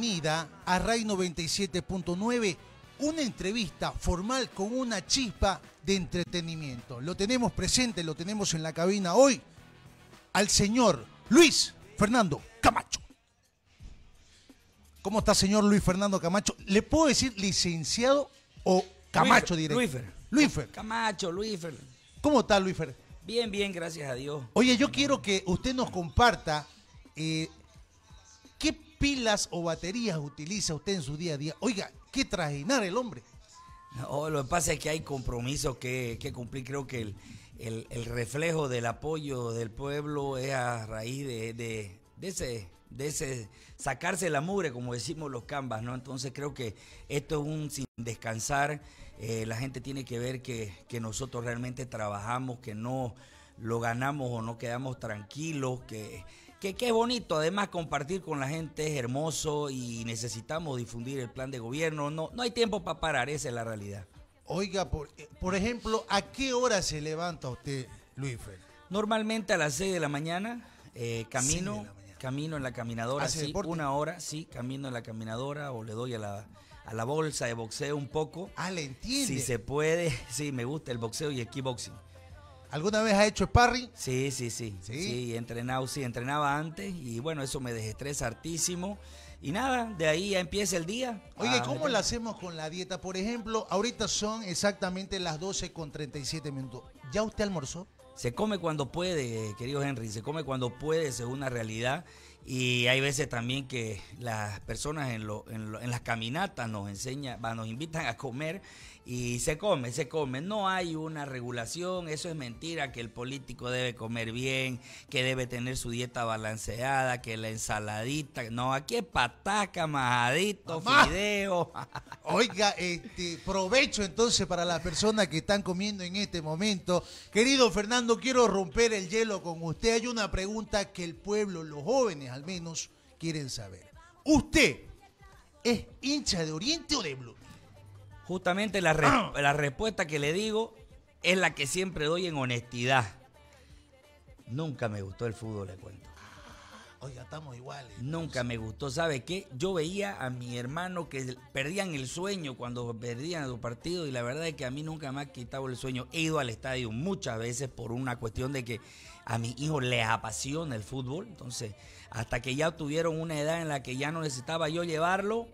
Bienvenida a RAI 97.9, una entrevista formal con una chispa de entretenimiento. Lo tenemos presente, lo tenemos en la cabina hoy, al señor Luis Fernando Camacho. ¿Cómo está, señor Luis Fernando Camacho? ¿Le puedo decir licenciado o Camacho directo? Luisfer. Luisfer. Camacho, Luisfer. ¿Cómo está, Luisfer? Bien, bien, gracias a Dios. Oye, yo quiero que usted nos comparta eh, pilas o baterías utiliza usted en su día a día? Oiga, qué trajinar el hombre. lo que pasa es que hay compromisos que, cumplir. Creo que el, reflejo del apoyo del pueblo es a raíz de, ese sacarse la mugre, como decimos los cambas, ¿no? Entonces creo que esto es un sin descansar. Eh, la gente tiene que ver que, que, nosotros realmente trabajamos, que no lo ganamos o no quedamos tranquilos, que que qué bonito, además compartir con la gente es hermoso y necesitamos difundir el plan de gobierno. No, no hay tiempo para parar, esa es la realidad. Oiga, eh, por, ejemplo, ¿a qué hora se levanta usted, Luis Normalmente a las 6 de la mañana, eh, camino, camino en la caminadora, sí, una hora, sí, camino en la caminadora o le doy a la, bolsa de boxeo un poco. Ah, le entiende. Si se puede, sí, me gusta el boxeo y el kickboxing. ¿Alguna vez ha hecho sparring? Sí, sí, sí. Sí, sí entrenado, sí, entrenaba antes y bueno, eso me desestresa hartísimo. Y nada, de ahí ya empieza el día. Oye, ah, ¿cómo lo hacemos con la dieta? Por ejemplo, ahorita son exactamente las 12 con 37 minutos. ¿Ya usted almorzó? Se come cuando puede, querido Henry, se come cuando puede, según la realidad. Y hay veces también que las personas en, en las caminatas nos enseñan, nos invitan a comer y se come, se come. No hay una regulación, eso es mentira, que el político debe comer bien, que debe tener su dieta balanceada, que la ensaladita, no, aquí es pataca, majadito, fideo. Oiga, este, provecho entonces para las personas que están comiendo en este momento. Querido Fernando, quiero romper el hielo con usted. Hay una pregunta que el pueblo, los jóvenes al menos, quieren saber. ¿Usted es hincha de Oriente o de Blue? justamente ah. la, respuesta que le digo es la que siempre doy en honestidad. Nunca me gustó el fútbol, le cuento. Ah, oiga, estamos iguales. Nunca me gustó, ¿sabe qué? Yo veía a mi hermano que perdían el sueño cuando perdían los partidos y la verdad es que a mí nunca me ha quitado el sueño. He ido al estadio muchas veces por una cuestión de que a mis hijos les apasiona el fútbol. Entonces, hasta que ya tuvieron una edad en la que ya no necesitaba yo llevarlo,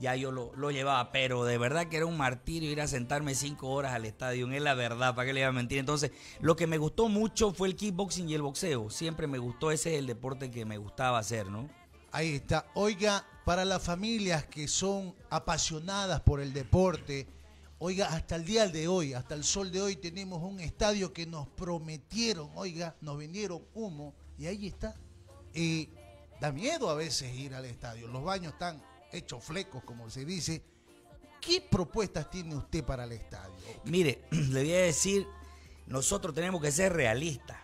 ya yo lo, lo, llevaba. Pero de verdad que era un martirio ir a sentarme cinco horas al estadio. Es la verdad, ¿para qué le iba a mentir? Entonces, lo que me gustó mucho fue el kickboxing y el boxeo. Siempre me gustó, ese es el deporte que me gustaba hacer, ¿no? Ahí está. Oiga, para las familias que son apasionadas por el deporte, oiga, hasta el día de hoy, hasta el sol de hoy, tenemos un estadio que nos prometieron, oiga, nos vinieron humo y ahí está. Y eh, da miedo a veces ir al estadio. Los baños están hecho flecos, como se dice. ¿Qué propuestas tiene usted para el estadio? Mire, le voy a decir, nosotros tenemos que ser realistas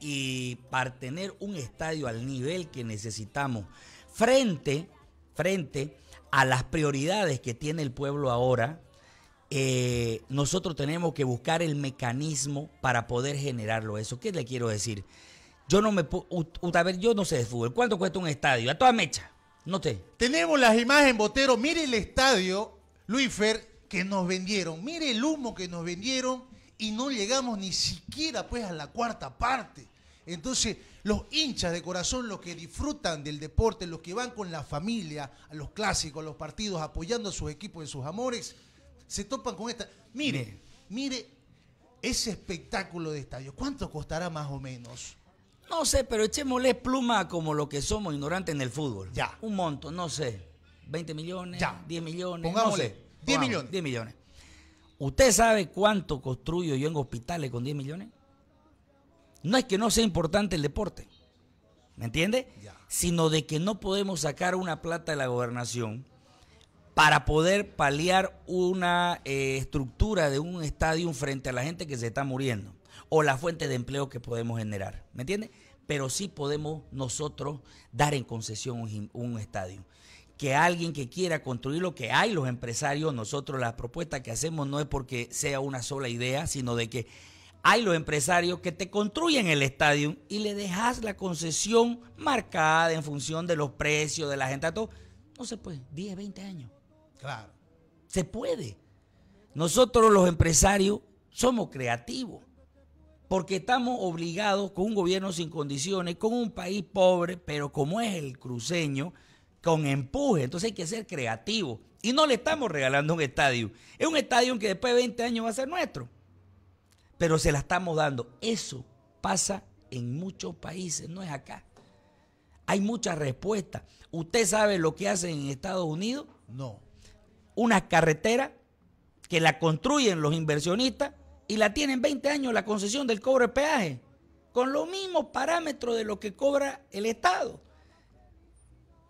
y para tener un estadio al nivel que necesitamos frente, frente a las prioridades que tiene el pueblo ahora, eh, nosotros tenemos que buscar el mecanismo para poder generarlo. Eso, ¿qué le quiero decir? Yo no me puedo, a ver, yo no sé de fútbol. ¿Cuánto cuesta un estadio? A toda mecha. Tenemos las imágenes, Botero. Mire el estadio, Luifer, que nos vendieron. Mire el humo que nos vendieron y no llegamos ni siquiera pues a la cuarta parte. Entonces, los hinchas de corazón, los que disfrutan del deporte, los que van con la familia a los clásicos, a los partidos, apoyando a sus equipos en sus amores, se topan con esta. Mire, mire ese espectáculo de estadio. ¿Cuánto costará más o menos? No sé, pero echémosle pluma como lo que somos ignorantes en el fútbol. Ya. Un monto, no sé. 20 millones, 10 millones. Pongámosle. 10 millones. 10 millones. ¿Usted sabe cuánto construyo yo en hospitales con 10 millones? No es que no sea importante el deporte. ¿Me entiende? Sino de que no podemos sacar una plata de la gobernación para poder paliar una eh, estructura de un estadio frente a la gente que se está muriendo o la fuente de empleo que podemos generar. ¿Me entiendes? Pero sí podemos nosotros dar en concesión un, estadio que alguien que quiera construir lo que hay los empresarios, nosotros la propuesta que hacemos no es porque sea una sola idea, sino de que hay los empresarios que te construyen el estadio y le dejas la concesión marcada en función de los precios, de la gente, todo. No se puede, 10, 20 años. Claro. Se puede. Nosotros los empresarios somos creativos porque estamos obligados con un gobierno sin condiciones, con un país pobre, pero como es el cruceño, con empuje. Entonces hay que ser creativo. Y no le estamos regalando un estadio. Es un estadio que después de 20 años va a ser nuestro. Pero se la estamos dando. Eso pasa en muchos países, no es acá. Hay muchas respuestas. ¿Usted sabe lo que hacen en Estados Unidos? No. Una carretera que la construyen los inversionistas y la tienen 20 años la concesión del cobro de peaje, con los mismos parámetros de lo que cobra el Estado.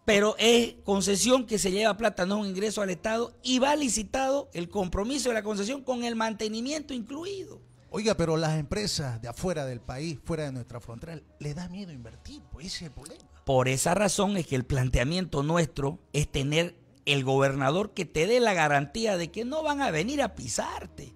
Pero es concesión que se lleva plata, no es un ingreso al Estado y va licitado el compromiso de la concesión con el mantenimiento incluido. Oiga, pero las empresas de afuera del país, fuera de nuestra frontera, le da miedo invertir, pues ese problema. Por esa razón es que el planteamiento nuestro es tener el gobernador que te dé la garantía de que no van a venir a pisarte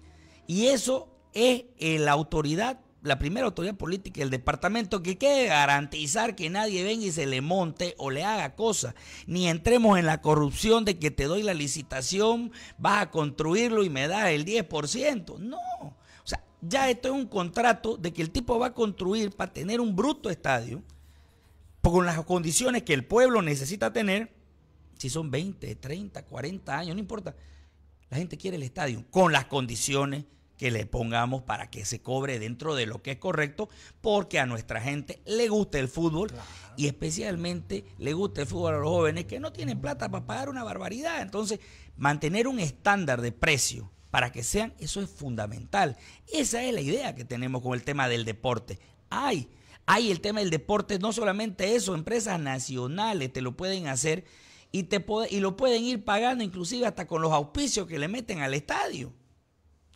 y eso es eh, la autoridad, la primera autoridad política del departamento que quiere garantizar que nadie venga y se le monte o le haga cosas. Ni entremos en la corrupción de que te doy la licitación, vas a construirlo y me das el 10%. No. O sea, ya esto es un contrato de que el tipo va a construir para tener un bruto estadio con las condiciones que el pueblo necesita tener, si son 20, 30, 40 años, no importa. La gente quiere el estadio con las condiciones que le pongamos para que se cobre dentro de lo que es correcto, porque a nuestra gente le gusta el fútbol y especialmente le gusta el fútbol a los jóvenes que no tienen plata para pagar una barbaridad. Entonces, mantener un estándar de precio para que sean, eso es fundamental. Esa es la idea que tenemos con el tema del deporte. Hay, hay el tema del deporte, no solamente eso, empresas nacionales te lo pueden hacer y, te y lo pueden ir pagando inclusive hasta con los auspicios que le meten al estadio.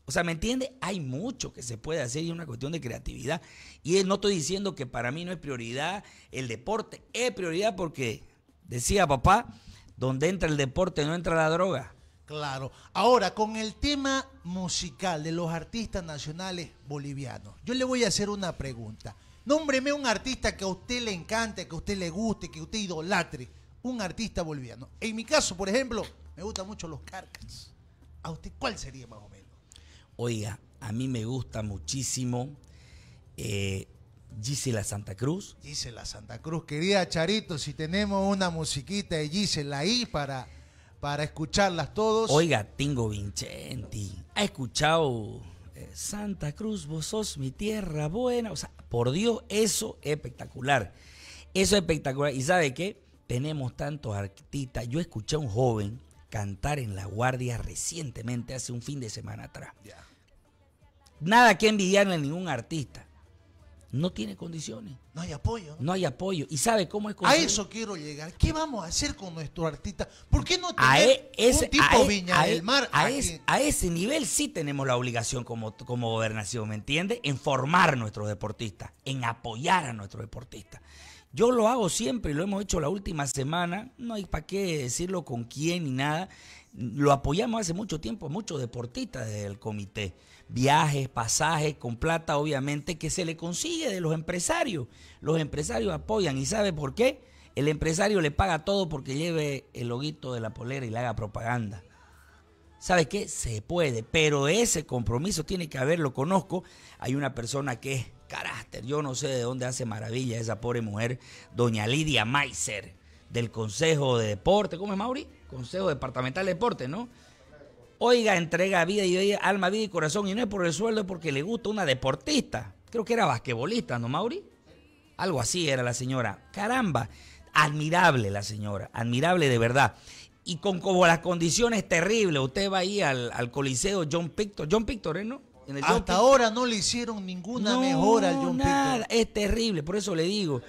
O sea, ¿me entiende? Hay mucho que se puede hacer y es una cuestión de creatividad. Y no estoy diciendo que para mí no es prioridad el deporte, es prioridad porque, decía papá, donde entra el deporte no entra la droga. Claro. Ahora, con el tema musical de los artistas nacionales bolivianos, yo le voy a hacer una pregunta. Nómbreme un artista que a usted le encante, que a usted le guste, que usted idolatre. Un artista boliviano. En mi caso, por ejemplo, me gustan mucho los carcas. ¿A usted cuál sería más Oiga, a mí me gusta muchísimo eh, Gisela Santa Cruz. Gisela Santa Cruz, querida Charito, si tenemos una musiquita de Gisela ahí para, para escucharlas todos. Oiga, Tingo Vincenti, ha escuchado eh, Santa Cruz, vos sos mi tierra buena. O sea, por Dios, eso es espectacular. Eso es espectacular. ¿Y sabe qué? Tenemos tantos artistas. Yo escuché a un joven cantar en La Guardia recientemente, hace un fin de semana atrás. Nada que envidiarle a ningún artista. No tiene condiciones. No hay apoyo. No, hay apoyo. ¿Y sabe cómo es? A eso quiero llegar. ¿Qué vamos a hacer con nuestro artista? ¿Por qué no tenemos e- tipo e- Viña e- del Mar? A, ese nivel sí tenemos la obligación como, como gobernación, ¿me entiende? En formar nuestros deportistas, en apoyar a nuestros deportistas. Yo lo hago siempre, y lo hemos hecho la última semana, no hay para qué decirlo con quién ni nada. Lo apoyamos hace mucho tiempo, muchos deportistas del comité. Viajes, pasajes, con plata, obviamente, que se le consigue de los empresarios. Los empresarios apoyan y ¿sabe por qué? El empresario le paga todo porque lleve el loguito de la polera y le haga propaganda. ¿Sabe qué? Se puede, pero ese compromiso tiene que haber, lo conozco. Hay una persona que carácter. Yo no sé de dónde hace maravilla esa pobre mujer, doña Lidia Meiser, del Consejo de Deporte. ¿Cómo es Mauri? Consejo Departamental de Deporte, ¿no? Oiga, entrega vida y alma, vida y corazón. Y no es por el sueldo, es porque le gusta una deportista. Creo que era basquetbolista, ¿no, Mauri? Algo así era la señora. Caramba, admirable la señora, admirable de verdad. Y con como las condiciones terribles, usted va ahí al, al Coliseo John Pictor, John Pictor, ¿eh, ¿no? Hasta ahora no le hicieron ninguna mejora al John nada. Es terrible, por eso le digo.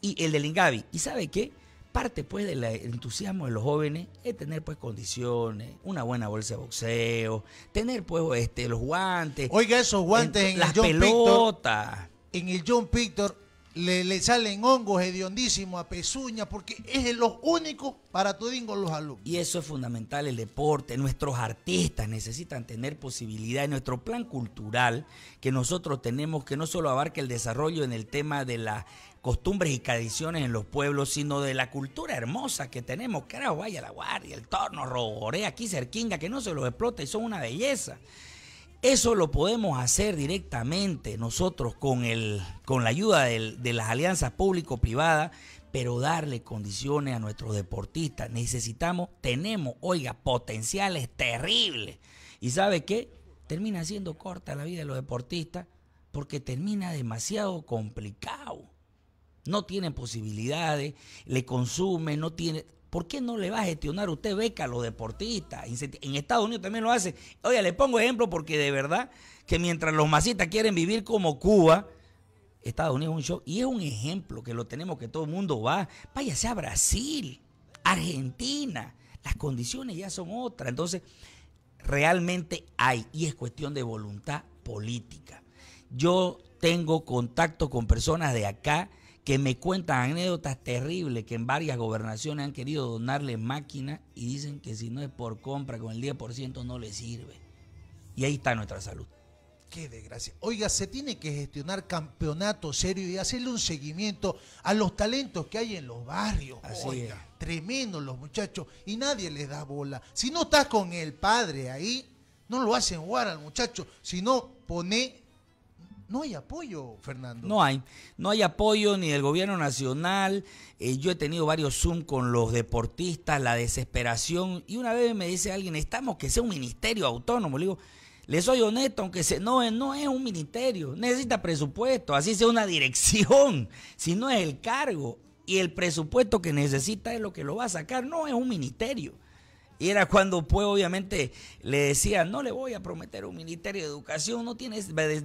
Y el del Ingavi. ¿Y sabe qué? Parte pues del entusiasmo de los jóvenes es tener pues condiciones, una buena bolsa de boxeo, tener pues este, los guantes. Oiga, esos guantes en, las John pelotas. en el John Pictor le, salen hongos hediondísimos a pezuña, porque es lo único para Tudingo los alumnos. Y eso es fundamental, el deporte. Nuestros artistas necesitan tener posibilidad. nuestro plan cultural que nosotros tenemos, que no solo abarca el desarrollo en el tema de las costumbres y tradiciones en los pueblos, sino de la cultura hermosa que tenemos. que vaya la guardia, el torno, rogorea, aquí cerquinga, que no se los explota y son una belleza. Eso lo podemos hacer directamente nosotros con, el, con la ayuda de las alianzas público-privadas, pero darle condiciones a nuestros deportistas. Necesitamos, tenemos, oiga, potenciales terribles. ¿Y sabe qué? Termina siendo corta la vida de los deportistas porque termina demasiado complicado. No tienen posibilidades, le consume no tiene ¿Por qué no le va a gestionar usted beca a los deportistas? En Estados Unidos también lo hace. Oye, le pongo ejemplo porque de verdad que mientras los masistas quieren vivir como Cuba, Estados Unidos es un show. Y es un ejemplo que lo tenemos, que todo el mundo va. Váyase a Brasil, Argentina. Las condiciones ya son otras. Entonces, realmente hay. Y es cuestión de voluntad política. Yo tengo contacto con personas de acá que me cuentan anécdotas terribles que en varias gobernaciones han querido donarle máquinas y dicen que si no es por compra con el 10% no le sirve. Y ahí está nuestra salud. Qué desgracia. Oiga, se tiene que gestionar campeonato serio y hacerle un seguimiento a los talentos que hay en los barrios. Oiga, tremendo los muchachos y nadie les da bola. Si no estás con el padre ahí, no lo hacen jugar al muchacho, sino pone no hay apoyo, Fernando. No hay. No hay apoyo ni del gobierno nacional. Eh, yo he tenido varios Zoom con los deportistas, la desesperación. Y una vez me dice alguien, estamos que sea un ministerio autónomo. Le digo, le soy honesto, aunque se, no, eh, no es un ministerio. Necesita presupuesto. Así sea una dirección. Si no es el cargo y el presupuesto que necesita es lo que lo va a sacar. No es un ministerio. Y era cuando, pues, obviamente, le decía, no le voy a prometer un ministerio de educación, no tiene, de,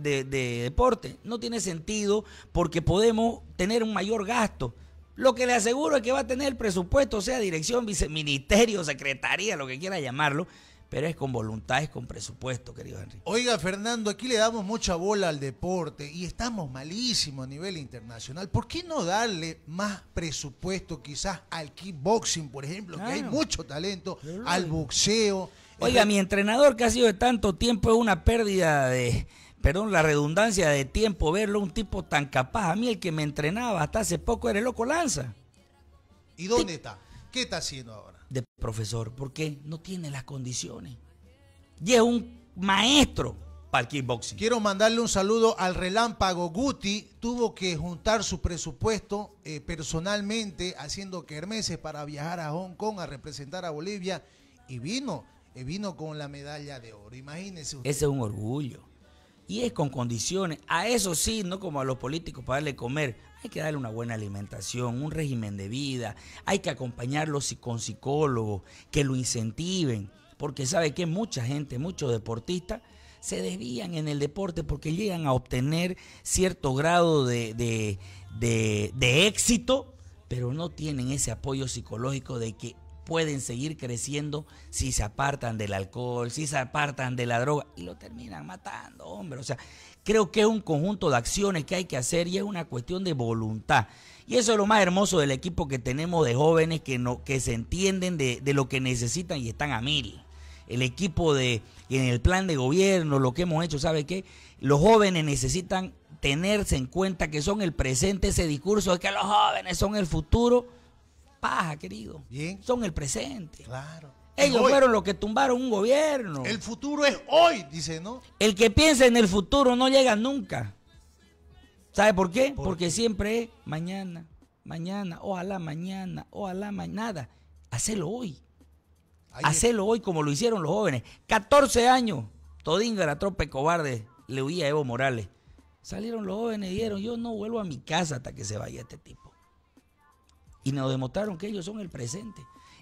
deporte, no tiene sentido porque podemos tener un mayor gasto. Lo que le aseguro es que va a tener el presupuesto, sea dirección, viceministerio, secretaría, lo que quiera llamarlo, pero es con voluntad, es con presupuesto, querido Henry. Oiga, Fernando, aquí le damos mucha bola al deporte y estamos malísimos a nivel internacional. ¿Por qué no darle más presupuesto quizás al kickboxing, por ejemplo, que hay mucho talento, al boxeo? Oiga, eh, mi entrenador que ha sido de tanto tiempo es una pérdida de, perdón, la redundancia de tiempo, verlo un tipo tan capaz. A mí el que me entrenaba hasta hace poco era el loco Lanza. ¿Y dónde está? ¿Qué está haciendo ahora? de profesor porque no tiene las condiciones. Y es un maestro para el kickboxing. Quiero mandarle un saludo al relámpago Guti. Tuvo que juntar su presupuesto eh, personalmente haciendo kermeses para viajar a Hong Kong a representar a Bolivia y vino, y eh, vino con la medalla de oro. Imagínese Ese es un orgullo y es con condiciones. A eso sí, no como a los políticos para darle comer. Hay que darle una buena alimentación, un régimen de vida. Hay que acompañarlo con psicólogos que lo incentiven. Porque sabe que mucha gente, muchos deportistas, se desvían en el deporte porque llegan a obtener cierto grado de éxito, pero no tienen ese apoyo psicológico de que pueden seguir creciendo si se apartan del alcohol, si se apartan de la droga y lo terminan matando, hombre. O sea, creo que es un conjunto de acciones que hay que hacer y es una cuestión de voluntad. Y eso es lo más hermoso del equipo que tenemos de jóvenes que, no, que se entienden de, de lo que necesitan y están a mil el equipo de en el plan de gobierno, lo que hemos hecho, ¿sabe qué? Los jóvenes necesitan tenerse en cuenta que son el presente, ese discurso de que los jóvenes son el futuro paja, querido. Bien. Son el presente. Claro. Ellos fueron los que tumbaron un gobierno. El futuro es hoy, dice, ¿no? El que piensa en el futuro no llega nunca. ¿Sabe por qué? Porque siempre es mañana, mañana, ojalá mañana, ojalá mañana. Hacelo hoy. Hacelo hoy como lo hicieron los jóvenes. 14 años, Todingo la tropa cobarde, le huía a Evo Morales. Salieron los jóvenes y dijeron, yo no vuelvo a mi casa hasta que se vaya este tipo y nos demostraron que ellos son el presente.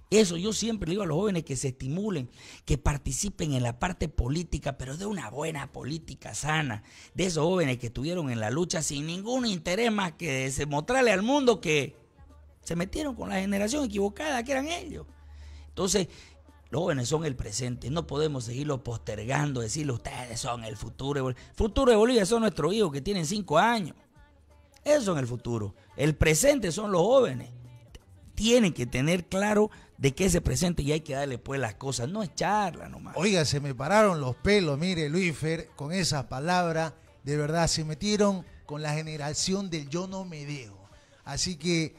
Eso yo siempre le digo a los jóvenes que se estimulen, que participen en la parte política, pero de una buena política sana, de esos jóvenes que estuvieron en la lucha sin ningún interés más que demostrarle al mundo que se metieron con la generación equivocada que eran ellos. Entonces, los jóvenes son el presente, no podemos seguirlo postergando, decirle ustedes son el futuro de Futuro de Bolivia son nuestros hijos que tienen cinco años. Eso es el futuro. El presente son los jóvenes tienen que tener claro de qué se presenta y hay que darle pues las cosas, no es charla nomás. Oiga, se me pararon los pelos, mire Luífer, con esas palabras, de verdad se metieron con la generación del yo no me dejo. Así que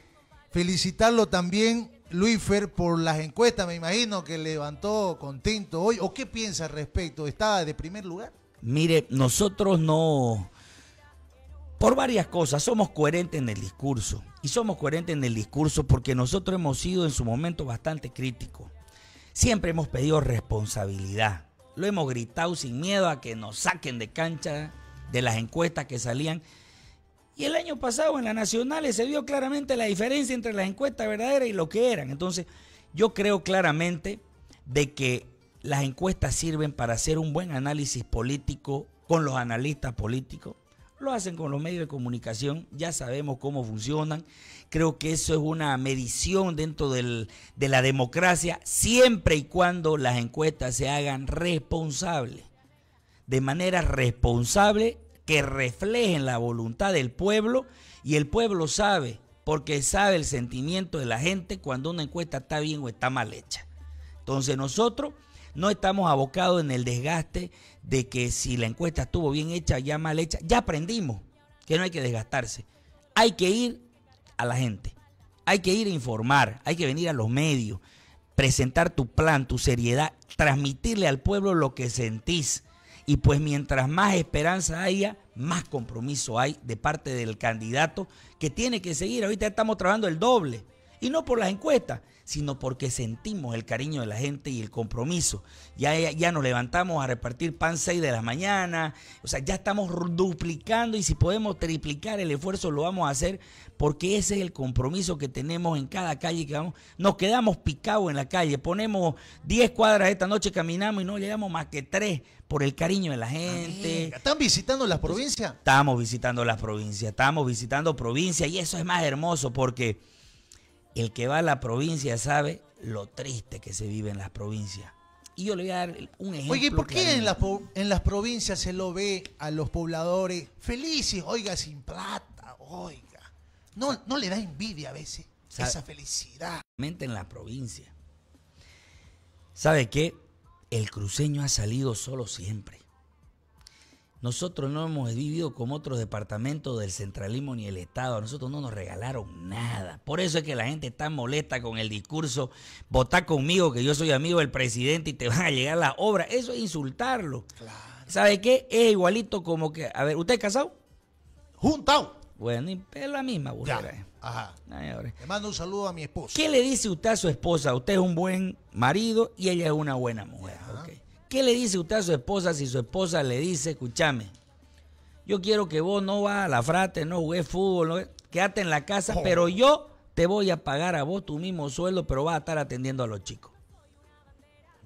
felicitarlo también Luífer por las encuestas, me imagino que levantó contento hoy. ¿O qué piensa al respecto? ¿Estaba de primer lugar? Mire, nosotros no, por varias cosas, somos coherentes en el discurso. Y somos coherentes en el discurso porque nosotros hemos sido en su momento bastante críticos. Siempre hemos pedido responsabilidad. Lo hemos gritado sin miedo a que nos saquen de cancha de las encuestas que salían. Y el año pasado en las nacionales se vio claramente la diferencia entre las encuestas verdaderas y lo que eran. Entonces, yo creo claramente de que las encuestas sirven para hacer un buen análisis político con los analistas políticos lo hacen con los medios de comunicación, ya sabemos cómo funcionan. Creo que eso es una medición dentro de la democracia, siempre y cuando las encuestas se hagan responsables, de manera responsable, que reflejen la voluntad del pueblo y el pueblo sabe, porque sabe el sentimiento de la gente cuando una encuesta está bien o está mal hecha. Entonces nosotros no estamos abocados en el desgaste de que si la encuesta estuvo bien hecha, ya mal hecha, ya aprendimos que no hay que desgastarse. Hay que ir a la gente, hay que ir a informar, hay que venir a los medios, presentar tu plan, tu seriedad, transmitirle al pueblo lo que sentís. Y pues mientras más esperanza haya, más compromiso hay de parte del candidato que tiene que seguir. Ahorita estamos trabajando el doble. Y no por las encuestas, sino porque sentimos el cariño de la gente y el compromiso. Ya, ya nos levantamos a repartir pan seis de la mañana, o sea, ya estamos duplicando y si podemos triplicar el esfuerzo lo vamos a hacer porque ese es el compromiso que tenemos en cada calle que Nos quedamos picados en la calle, ponemos 10 cuadras esta noche, caminamos y no llegamos más que tres por el cariño de la gente. ¿Están visitando las provincias? Estamos visitando las provincias, estamos visitando provincias y eso es más hermoso porque el que va a la provincia sabe lo triste que se vive en las provincias. Y yo le voy a dar un ejemplo. Oye, ¿por qué en las, provincias se lo ve a los pobladores felices? Oiga, sin plata, oiga. No, no le da envidia a veces esa felicidad. En la provincia. ¿Sabe qué? El cruceño ha salido solo siempre. Nosotros no hemos vivido como otros departamentos del centralismo ni el Estado. A nosotros no nos regalaron nada. Por eso es que la gente está molesta con el discurso, votá conmigo que yo soy amigo del presidente y te van a llegar las obras. Eso es insultarlo. ¿Sabe qué? Es igualito como que... A ver, ¿usted es casado? Juntado. Bueno, es la misma burrera. Ajá. Le mando un saludo a mi esposa. ¿Qué le dice usted a su esposa? Usted es un buen marido y ella es una buena mujer. Okay. ¿Qué le dice usted a su esposa si su esposa le dice, escúchame, yo quiero que vos no vas a la frate, no jugué fútbol, no, quédate en la casa, oh. pero yo te voy a pagar a vos tu mismo sueldo, pero vas a estar atendiendo a los chicos?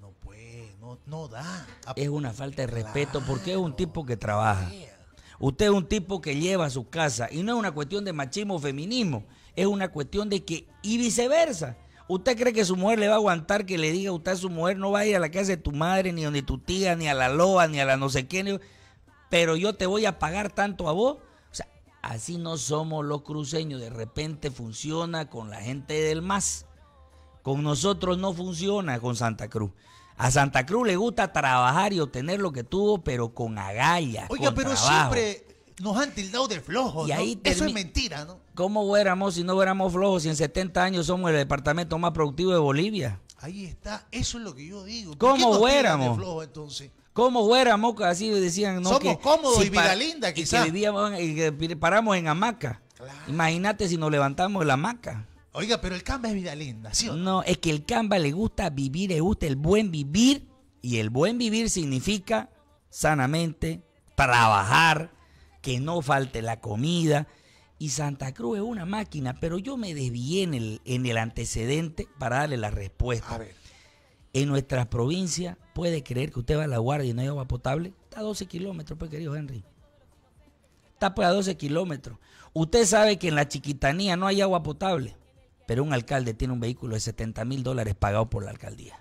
No puede, no, no da. Es una falta de respeto porque es un tipo que trabaja. Usted es un tipo que lleva a su casa y no es una cuestión de machismo o feminismo, es una cuestión de que, y viceversa, ¿Usted cree que su mujer le va a aguantar que le diga usted a su mujer no vaya a la casa de tu madre, ni donde tu tía, ni a la loa, ni a la no sé quién? Pero yo te voy a pagar tanto a vos. O sea, así no somos los cruceños. De repente funciona con la gente del más. Con nosotros no funciona con Santa Cruz. A Santa Cruz le gusta trabajar y obtener lo que tuvo, pero con agallas. Oiga, pero siempre nos han tildado de flojos. ¿no? Eso es mentira, ¿no? ¿Cómo huéramos si no fuéramos flojos si en 70 años somos el departamento más productivo de Bolivia? Ahí está, eso es lo que yo digo. ¿Cómo huéramos? ¿Cómo huéramos? Así decían. No, Somos cómodos y vida linda, quizás. Y que, vivíamos, y paramos en hamaca. Imagínate si nos levantamos en la hamaca. Oiga, pero el Canva es vida linda, ¿sí no? No, es que el camba le gusta vivir, le gusta el buen vivir. Y el buen vivir significa sanamente trabajar, que no falte la comida, y Santa Cruz es una máquina, pero yo me desvié en el, en el antecedente para darle la respuesta. A ver. En nuestra provincia, puede creer que usted va a la guardia y no hay agua potable. Está a 12 kilómetros, pues querido Henry. Está pues a 12 kilómetros. Usted sabe que en la chiquitanía no hay agua potable, pero un alcalde tiene un vehículo de 70 mil dólares pagado por la alcaldía.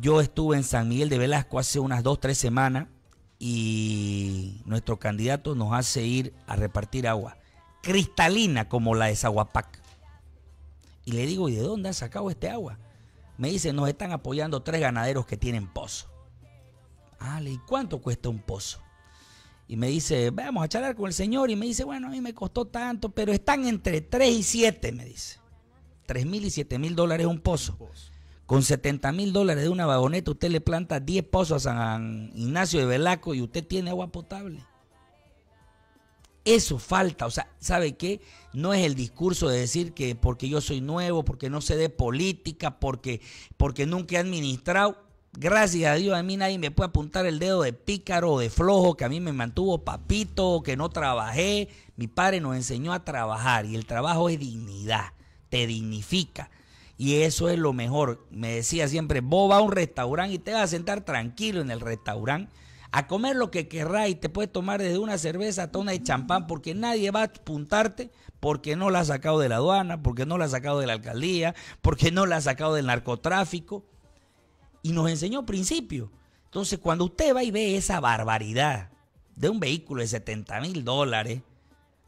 Yo estuve en San Miguel de Velasco hace unas 2, tres semanas y nuestro candidato nos hace ir a repartir agua cristalina como la de Zaguapac. Y le digo, ¿y de dónde han sacado este agua? Me dice, nos están apoyando tres ganaderos que tienen pozo. Ah, ¿y cuánto cuesta un pozo? Y me dice, vamos a charlar con el señor. Y me dice, bueno, a mí me costó tanto, pero están entre 3 y 7, me dice. 3 mil y 7 mil dólares Un pozo. Con 70 mil dólares de una vagoneta, usted le planta 10 pozos a San Ignacio de Velaco y usted tiene agua potable. Eso falta. O sea, ¿sabe qué? No es el discurso de decir que porque yo soy nuevo, porque no sé de política, porque, porque nunca he administrado. Gracias a Dios, a mí nadie me puede apuntar el dedo de pícaro o de flojo que a mí me mantuvo papito, que no trabajé. Mi padre nos enseñó a trabajar y el trabajo es dignidad, te dignifica. Y eso es lo mejor. Me decía siempre, vos vas a un restaurante y te vas a sentar tranquilo en el restaurante a comer lo que querrás y te puedes tomar desde una cerveza hasta una de champán porque nadie va a apuntarte porque no la ha sacado de la aduana, porque no la ha sacado de la alcaldía, porque no la ha sacado del narcotráfico. Y nos enseñó principio. Entonces, cuando usted va y ve esa barbaridad de un vehículo de 70 mil dólares,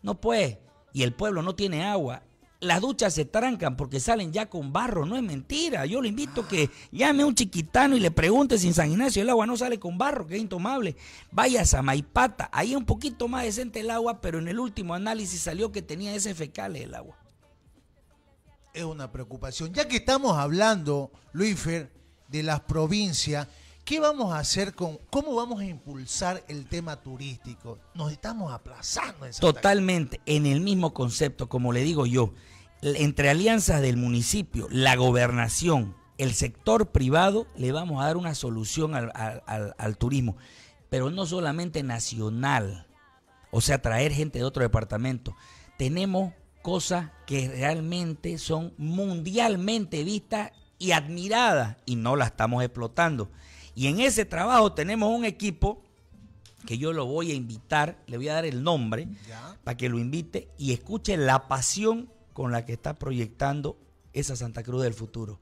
no puede, y el pueblo no tiene agua, las duchas se trancan porque salen ya con barro, no es mentira. Yo le invito que llame a un chiquitano y le pregunte si en San Ignacio el agua no sale con barro, que es intomable. Vaya a Maipata, ahí es un poquito más decente el agua, pero en el último análisis salió que tenía ese fecal el agua. Es una preocupación. Ya que estamos hablando, Luífer, de las provincias, ¿Qué vamos a hacer con, cómo vamos a impulsar el tema turístico? Nos estamos aplazando. Totalmente, en el mismo concepto, como le digo yo, entre alianzas del municipio, la gobernación, el sector privado, le vamos a dar una solución al, al turismo, pero no solamente nacional, o sea, traer gente de otro departamento. Tenemos cosas que realmente son mundialmente vistas y admiradas y no las estamos explotando. Y en ese trabajo tenemos un equipo que yo lo voy a invitar, le voy a dar el nombre para que lo invite y escuche la pasión con la que está proyectando esa Santa Cruz del futuro,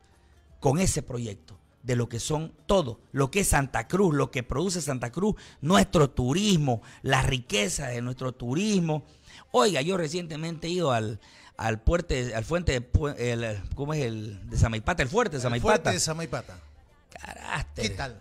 con ese proyecto de lo que son todo, lo que es Santa Cruz, lo que produce Santa Cruz, nuestro turismo, la riqueza de nuestro turismo. Oiga, yo recientemente he ido al, al al fuente de, es el? De Samaipata, el fuerte de Samaipata. El fuerte de Samaipata. Carácter. ¿Qué tal?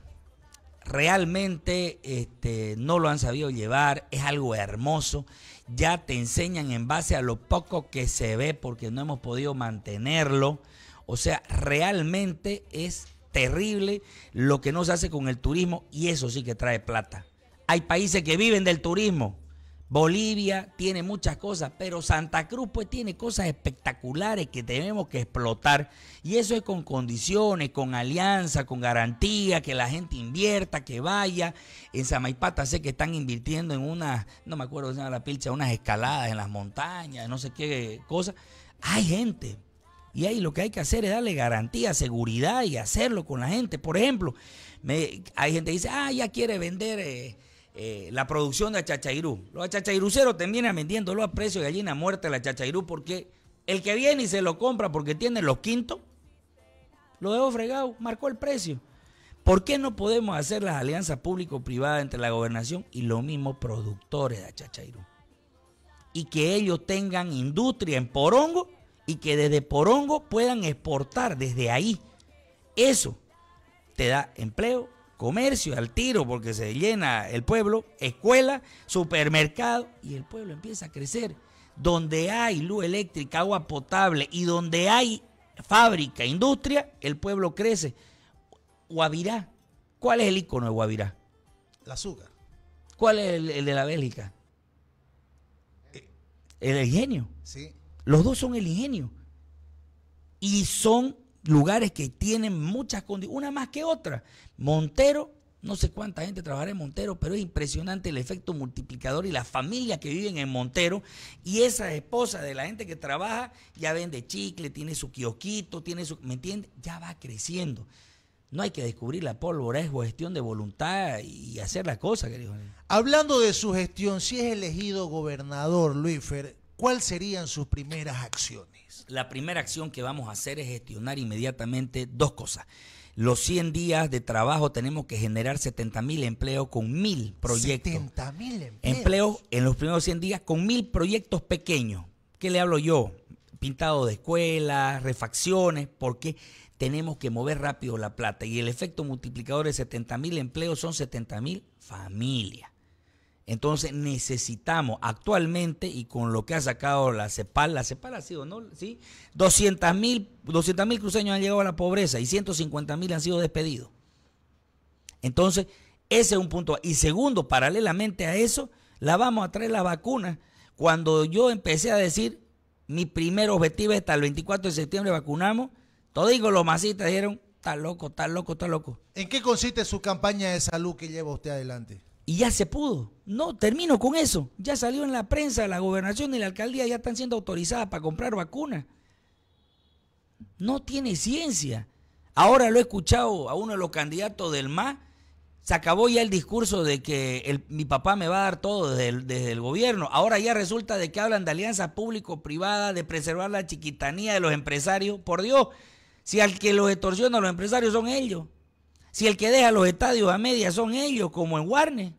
realmente este, no lo han sabido llevar, es algo hermoso. Ya te enseñan en base a lo poco que se ve porque no hemos podido mantenerlo. O sea, realmente es terrible lo que nos hace con el turismo y eso sí que trae plata. Hay países que viven del turismo. Bolivia tiene muchas cosas, pero Santa Cruz pues tiene cosas espectaculares que tenemos que explotar. Y eso es con condiciones, con alianza, con garantía, que la gente invierta, que vaya. En Samaipata sé que están invirtiendo en unas, no me acuerdo si la pilcha, unas escaladas en las montañas, no sé qué cosa. Hay gente. Y ahí lo que hay que hacer es darle garantía, seguridad y hacerlo con la gente. Por ejemplo, hay gente que dice, ah, ya quiere vender... Eh, eh, la producción de achachairú. Los achachairuceros terminan vendiéndolo a precio de gallina muerta la achachairú porque el que viene y se lo compra porque tiene los quintos, lo debo fregado, marcó el precio. ¿Por qué no podemos hacer las alianzas público-privadas entre la gobernación y los mismos productores de achachairú? Y que ellos tengan industria en Porongo y que desde Porongo puedan exportar desde ahí. Eso te da empleo, comercio al tiro porque se llena el pueblo, escuela, supermercado y el pueblo empieza a crecer. Donde hay luz eléctrica, agua potable y donde hay fábrica, industria, el pueblo crece. Guavirá, ¿cuál es el icono de Guavirá? La azúcar. ¿Cuál es el, de la Bélgica? Eh. el ingenio. Sí. Los dos son el ingenio. Y son lugares que tienen muchas condiciones, una más que otra. Montero, no sé cuánta gente trabaja en Montero, pero es impresionante el efecto multiplicador y las familias que viven en Montero y esa esposa de la gente que trabaja ya vende chicle, tiene su kiosquito, tiene su, ¿me entiendes? Ya va creciendo. No hay que descubrir la pólvora, es gestión de voluntad y hacer la cosa, querido. Hablando de su gestión, si es elegido gobernador, Luífer, ¿cuáles serían sus primeras acciones? La primera acción que vamos a hacer es gestionar inmediatamente dos cosas. Los 100 días de trabajo tenemos que generar 70.000 mil empleos con mil proyectos. 70.000 empleos. Empleos en los primeros 100 días con mil proyectos pequeños. ¿Qué le hablo yo? Pintado de escuelas, refacciones, porque tenemos que mover rápido la plata. Y el efecto multiplicador de 70.000 empleos son 70.000 familias. Entonces necesitamos actualmente y con lo que ha sacado la CEPAL, la CEPAL ha sido, ¿no? Sí, 200 mil cruceños han llegado a la pobreza y 150 mil han sido despedidos. Entonces, ese es un punto. Y segundo, paralelamente a eso, la vamos a traer la vacuna. Cuando yo empecé a decir, mi primer objetivo es hasta el 24 de septiembre vacunamos, todos digo, los masistas dijeron, está loco, está loco, está loco. ¿En qué consiste su campaña de salud que lleva usted adelante? Y ya se pudo. No, termino con eso. Ya salió en la prensa, la gobernación y la alcaldía ya están siendo autorizadas para comprar vacunas. No tiene ciencia. Ahora lo he escuchado a uno de los candidatos del MA. Se acabó ya el discurso de que mi papá me va a dar todo desde el, gobierno. Ahora ya resulta de que hablan de alianza público-privada, de preservar la chiquitanía de los empresarios. Por Dios, si al que los extorsiona los empresarios son ellos. Si el que deja los estadios a media son ellos, como en Warner.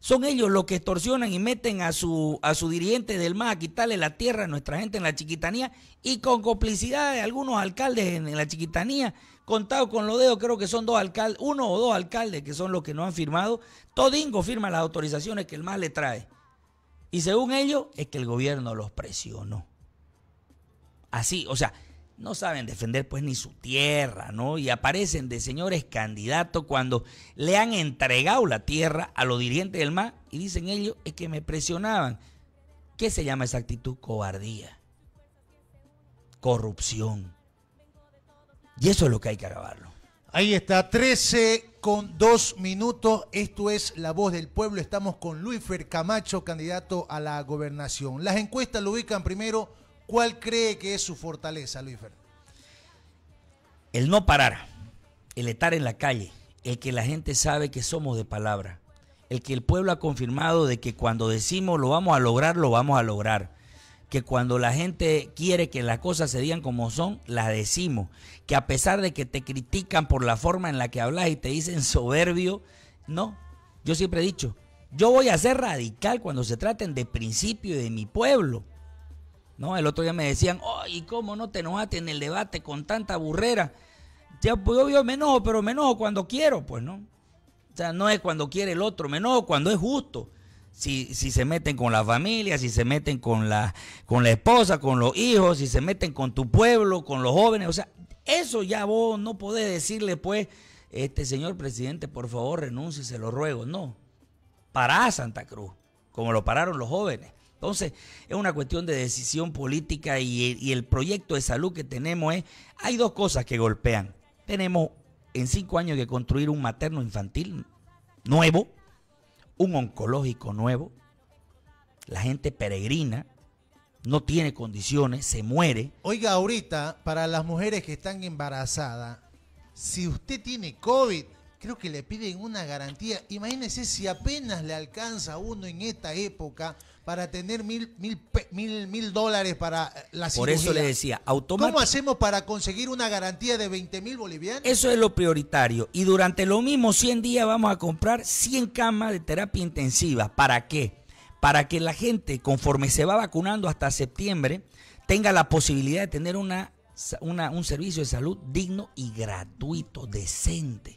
Son ellos los que extorsionan y meten a su, a su dirigente del MAS a quitarle la tierra a nuestra gente en la chiquitanía y con complicidad de algunos alcaldes en, la chiquitanía, contado con los dedos, creo que son dos alcaldes, uno o dos alcaldes que son los que no han firmado. Todingo firma las autorizaciones que el MAS le trae. Y según ellos, es que el gobierno los presionó. Así, o sea, no saben defender pues ni su tierra, ¿no? Y aparecen de señores candidatos cuando le han entregado la tierra a los dirigentes del MAS y dicen ellos es que me presionaban. ¿Qué se llama esa actitud? Cobardía, corrupción. Y eso es lo que hay que acabarlo. Ahí está, 13 con 2 minutos. Esto es La Voz del Pueblo. Estamos con Luis Fer Camacho, candidato a la gobernación. Las encuestas lo ubican primero ¿Cuál cree que es su fortaleza, Luis Fer? El no parar, el estar en la calle, el que la gente sabe que somos de palabra, el que el pueblo ha confirmado de que cuando decimos lo vamos a lograr, lo vamos a lograr. Que cuando la gente quiere que las cosas se digan como son, las decimos. Que a pesar de que te critican por la forma en la que hablas y te dicen soberbio, no. Yo siempre he dicho, yo voy a ser radical cuando se traten de principio y de mi pueblo. ¿no? El otro día me decían, ¿y cómo no te enojaste en el debate con tanta burrera? Ya, yo, pues, me enojo, pero me enojo cuando quiero, pues, ¿no? O sea, no es cuando quiere el otro, me enojo cuando es justo. Si, si, se meten con la familia, si se meten con la, con la esposa, con los hijos, si se meten con tu pueblo, con los jóvenes. O sea, eso ya vos no podés decirle, pues, este señor presidente, por favor, renuncie, se lo ruego. No. Pará Santa Cruz, como lo pararon los jóvenes. Entonces, es una cuestión de decisión política y, el proyecto de salud que tenemos es, hay dos cosas que golpean. Tenemos en cinco años que construir un materno infantil nuevo, un oncológico nuevo, la gente peregrina, no tiene condiciones, se muere. Oiga, ahorita, para las mujeres que están embarazadas, si usted tiene COVID, creo que le piden una garantía. Imagínense si apenas le alcanza a uno en esta época para tener mil, mil, mil, mil dólares para eh, la Por eso le decía, ¿Cómo hacemos para conseguir una garantía de 20 mil bolivianos? Eso es lo prioritario. Y durante lo mismo 100 días vamos a comprar 100 camas de terapia intensiva. ¿Para qué? Para que la gente, conforme se va vacunando hasta septiembre, tenga la posibilidad de tener una un servicio de salud digno y gratuito, decente.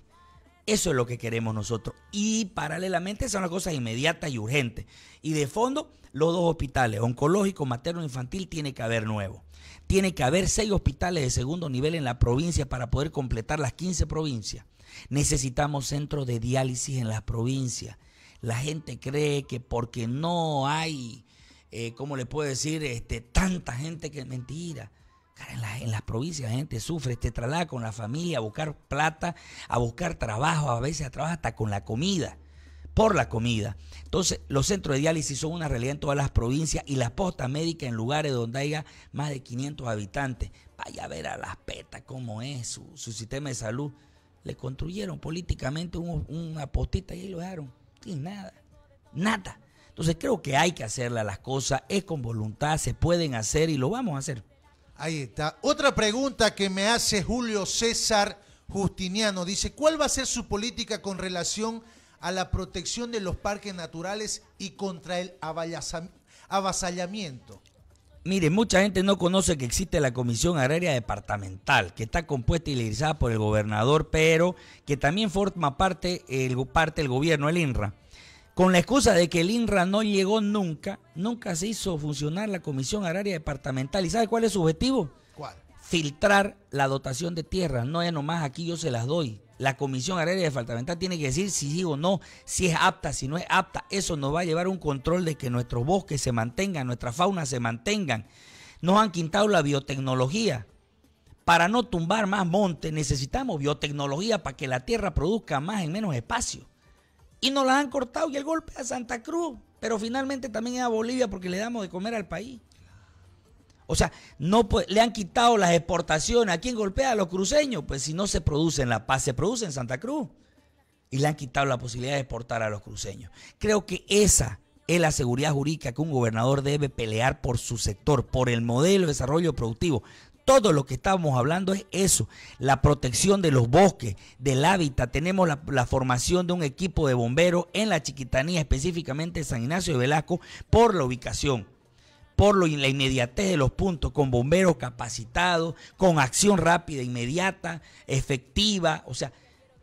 Eso es lo que queremos nosotros. Y paralelamente son las cosas inmediatas y urgentes. Y de fondo, los dos hospitales, oncológico, materno, infantil, tiene que haber nuevo. Tiene que haber seis hospitales de segundo nivel en la provincia para poder completar las 15 provincias. Necesitamos centros de diálisis en las provincias. La gente cree que porque no hay, eh, ¿cómo le puedo decir? Este, tanta gente que es mentira en, las provincias la gente sufre, te traslada con la familia a buscar plata, a buscar trabajo, a veces a trabajar hasta con la comida, por la comida. Entonces, los centros de diálisis son una realidad en todas las provincias y las postas médicas en lugares donde haya más de 500 habitantes. Vaya a ver a las petas cómo es su, sistema de salud. Le construyeron políticamente un, una postita y lo dejaron. Sin nada. Nada. Entonces creo que hay que a las cosas, es con voluntad, se pueden hacer y lo vamos a hacer. Ahí está. Otra pregunta que me hace Julio César Justiniano. Dice, ¿cuál va a ser su política con relación a la protección de los parques naturales y contra el avasallamiento? Mire, mucha gente no conoce que existe la Comisión Agraria Departamental, que está compuesta y liderizada por el gobernador, pero que también forma parte parte del gobierno, el INRA con la excusa de que el INRA no llegó nunca, nunca se hizo funcionar la Comisión Agraria Departamental. ¿Y sabe cuál es su objetivo? ¿Cuál? Filtrar la dotación de tierras. No es nomás aquí yo se las doy. La Comisión Agraria Departamental tiene que decir si sí o no, si es apta, si no es apta. Eso nos va a llevar a un control de que nuestros bosques se mantengan, nuestra fauna se mantengan. Nos han quitado la biotecnología. Para no tumbar más montes necesitamos biotecnología para que la tierra produzca más en menos espacio y nos las han cortado y el golpe a Santa Cruz, pero finalmente también a Bolivia porque le damos de comer al país. O sea, no le han quitado las exportaciones. ¿A quién golpea? A los cruceños. Pues si no se produce en La Paz, se produce en Santa Cruz. Y le han quitado la posibilidad de exportar a los cruceños. Creo que esa es la seguridad jurídica que un gobernador debe pelear por su sector, por el modelo de desarrollo productivo, todo lo que estábamos hablando es eso, la protección de los bosques, del hábitat. Tenemos la, formación de un equipo de bomberos en la Chiquitanía, específicamente San Ignacio de Velasco, por la ubicación, por lo, la inmediatez de los puntos, con bomberos capacitados, con acción rápida, inmediata, efectiva. O sea,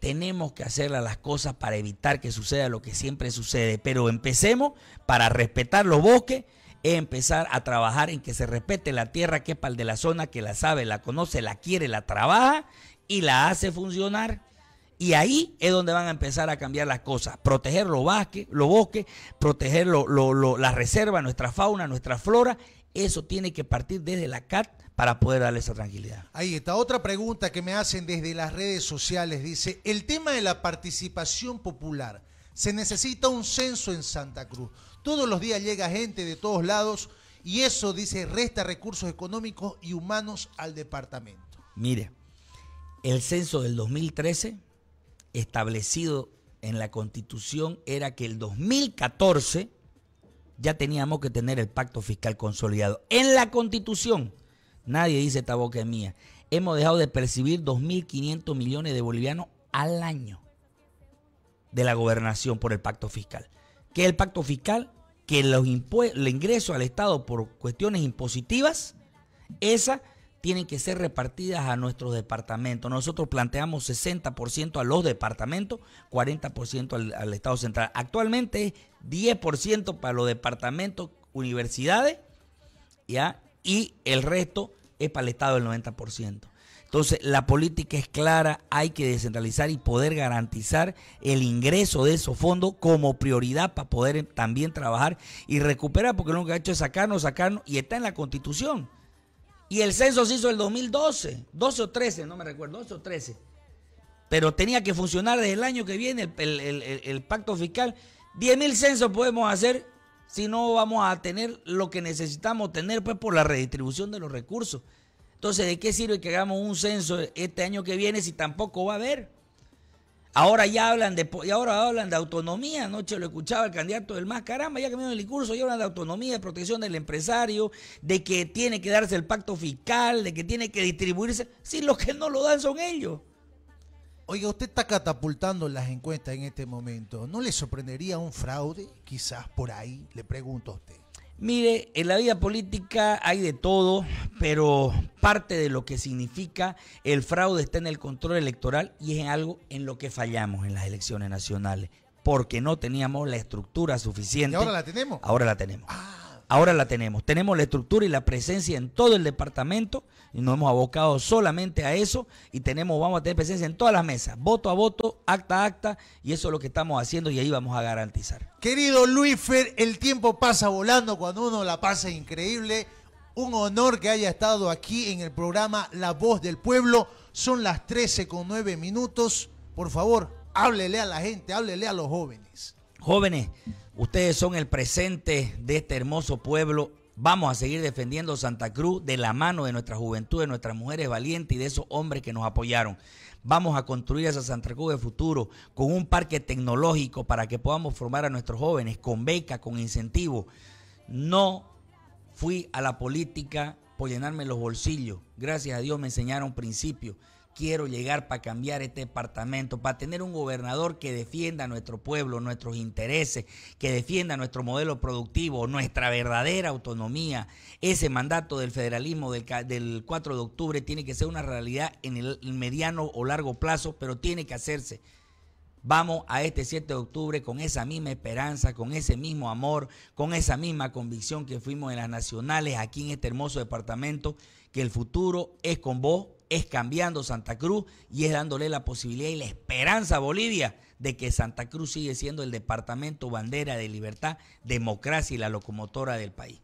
tenemos que hacer las cosas para evitar que suceda lo que siempre sucede. Pero empecemos para respetar los bosques es empezar a trabajar en que se respete la tierra que es el de la zona que la sabe, la conoce, la quiere, la trabaja y la hace funcionar. Y ahí es donde van a empezar a cambiar las cosas. Proteger los bosques, proteger lo, lo, las reservas, nuestra fauna, nuestra flora. Eso tiene que partir desde la CAT para poder darle esa tranquilidad. Ahí está. Otra pregunta que me hacen desde las redes sociales. Dice, el tema de la participación popular. Se necesita un censo en Santa Cruz. Todos los días llega gente de todos lados y eso, dice, resta recursos económicos y humanos al departamento. Mire, el censo del 2013, establecido en la constitución, era que el 2014 ya teníamos que tener el pacto fiscal consolidado. En la constitución, nadie dice esta boca mía, hemos dejado de percibir 2.500 millones de bolivianos al año de la gobernación por el pacto fiscal. ¿Qué es el pacto fiscal? que los, ingreso ingresos al Estado por cuestiones impositivas, esas tienen que ser repartidas a nuestros departamentos. Nosotros planteamos 60% a los departamentos, 40% al, al Estado central. Actualmente es 10% para los departamentos, universidades, ¿ya? y el resto es para el Estado el 90%. Entonces, la política es clara, hay que descentralizar y poder garantizar el ingreso de esos fondos como prioridad para poder también trabajar y recuperar, porque lo único que ha hecho es sacarnos, sacarnos, y está en la constitución. Y el censo se hizo el 2012, 12 o 13, no me recuerdo, 12 o 13. Pero tenía que funcionar desde el año que viene el, pacto fiscal. 10 mil censos podemos hacer si no vamos a tener lo que necesitamos tener pues, por la redistribución de los recursos. Entonces, ¿de qué sirve que hagamos un censo este año que viene si tampoco va a haber? Ahora ya hablan de, y ahora hablan de autonomía. Anoche lo escuchaba el candidato del más caramba, ya cambiaron el discurso, ya hablan de autonomía, de protección del empresario, de que tiene que darse el pacto fiscal, de que tiene que distribuirse. Si los que no lo dan son ellos. Oiga, usted está catapultando las encuestas en este momento. ¿No le sorprendería un fraude? Quizás por ahí, le pregunto a usted. Mire, en la vida política hay de todo, pero parte de lo que significa el fraude está en el control electoral y es algo en lo que fallamos en las elecciones nacionales, porque no teníamos la estructura suficiente. ¿Y ahora la tenemos? Ahora la tenemos. Ah. Ahora la tenemos. Tenemos la estructura y la presencia en todo el departamento y nos hemos abocado solamente a eso y tenemos, vamos a tener presencia en todas las mesas, voto a voto, acta a acta y eso es lo que estamos haciendo y ahí vamos a garantizar. Querido Luis el tiempo pasa volando cuando uno la pasa increíble. Un honor que haya estado aquí en el programa La Voz del Pueblo. Son las 13 con 9 minutos. Por favor, háblele a la gente, háblele a los jóvenes. Jóvenes, Ustedes son el presente de este hermoso pueblo. Vamos a seguir defendiendo Santa Cruz de la mano de nuestra juventud, de nuestras mujeres valientes y de esos hombres que nos apoyaron. Vamos a construir esa Santa Cruz de futuro con un parque tecnológico para que podamos formar a nuestros jóvenes con becas, con incentivos. No fui a la política por llenarme los bolsillos. Gracias a Dios me enseñaron principios quiero llegar para cambiar este departamento, para tener un gobernador que defienda nuestro pueblo, nuestros intereses, que defienda nuestro modelo productivo, nuestra verdadera autonomía. Ese mandato del federalismo del, del 4 de octubre tiene que ser una realidad en el mediano o largo plazo, pero tiene que hacerse. Vamos a este 7 de octubre con esa misma esperanza, con ese mismo amor, con esa misma convicción que fuimos en las nacionales aquí en este hermoso departamento, que el futuro es con vos es cambiando Santa Cruz y es dándole la posibilidad y la esperanza a Bolivia de que Santa Cruz sigue siendo el departamento bandera de libertad, democracia y la locomotora del país.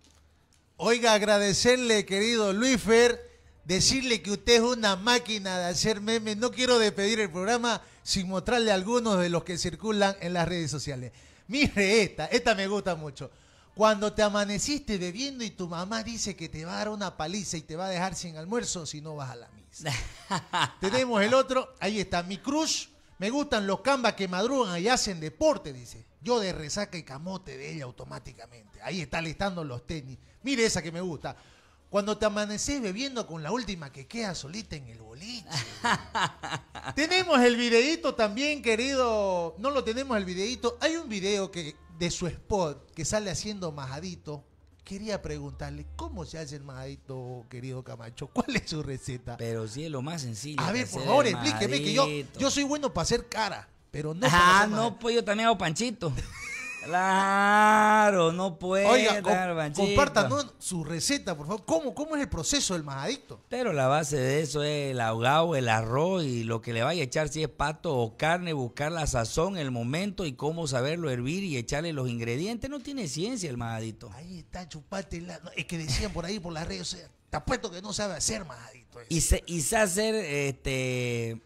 Oiga, agradecerle, querido Fer, decirle que usted es una máquina de hacer memes. No quiero despedir el programa sin mostrarle algunos de los que circulan en las redes sociales. Mire esta, esta me gusta mucho. Cuando te amaneciste bebiendo y tu mamá dice que te va a dar una paliza y te va a dejar sin almuerzo si no vas a la tenemos el otro, ahí está, mi crush. Me gustan los cambas que madrugan y hacen deporte, dice. Yo de resaca y camote de ella automáticamente. Ahí está listando los tenis. Mire esa que me gusta. Cuando te amaneces bebiendo con la última que queda solita en el boliche. tenemos el videito también, querido. No lo tenemos el videito Hay un video que, de su spot que sale haciendo majadito Quería preguntarle cómo se hace el majadito, querido Camacho. ¿Cuál es su receta? Pero sí es lo más sencillo. A ver, por favor, explíqueme que yo, yo soy bueno para hacer cara, pero no. Ah, no, pues yo también hago panchito. Claro, no puede. Oiga, compartan su receta, por favor. ¿Cómo, es el proceso del majadito? Pero la base de eso es el ahogado, el arroz y lo que le vaya a echar, si es pato o carne, buscar la sazón, el momento y cómo saberlo hervir y echarle los ingredientes. No tiene ciencia el majadito. Ahí está, chupate. Es que decían por ahí, por las redes, o sea, te apuesto que no sabe hacer majadito. Y, se, y sabe hacer este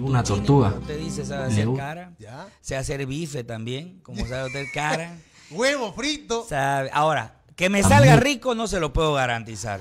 una tortuga. Usted dice, sabe hacer cara. bife también, como sabe usted cara. Huevo frito. Ahora, que me salga rico no se lo puedo garantizar.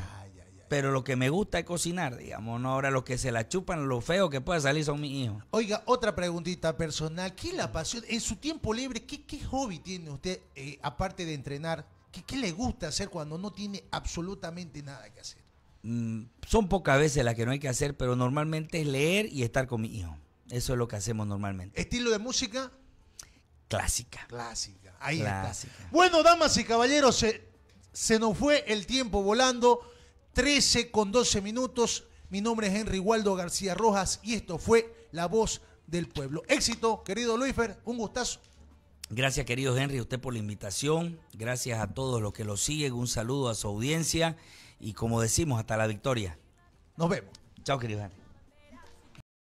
Pero lo que me gusta es cocinar, digamos, ahora los que se la chupan, lo feo que pueda salir son mis hijos. Oiga, otra preguntita personal, ¿qué la pasión? En su tiempo libre, ¿qué, hobby tiene usted, eh, aparte de entrenar? ¿Qué le gusta hacer cuando no tiene absolutamente nada que hacer? Mm, son pocas veces las que no hay que hacer, pero normalmente es leer y estar con mi hijo. Eso es lo que hacemos normalmente. ¿Estilo de música? Clásica. Clásica. Ahí Bueno, damas y caballeros, se, nos fue el tiempo volando. 13 con 12 minutos. Mi nombre es Henry Waldo García Rojas y esto fue La Voz del Pueblo. Éxito, querido Luisfer. Un gustazo. Gracias, querido Henry, usted por la invitación. Gracias a todos los que lo siguen. Un saludo a su audiencia y como decimos, hasta la victoria. Nos vemos. Chao, queridos.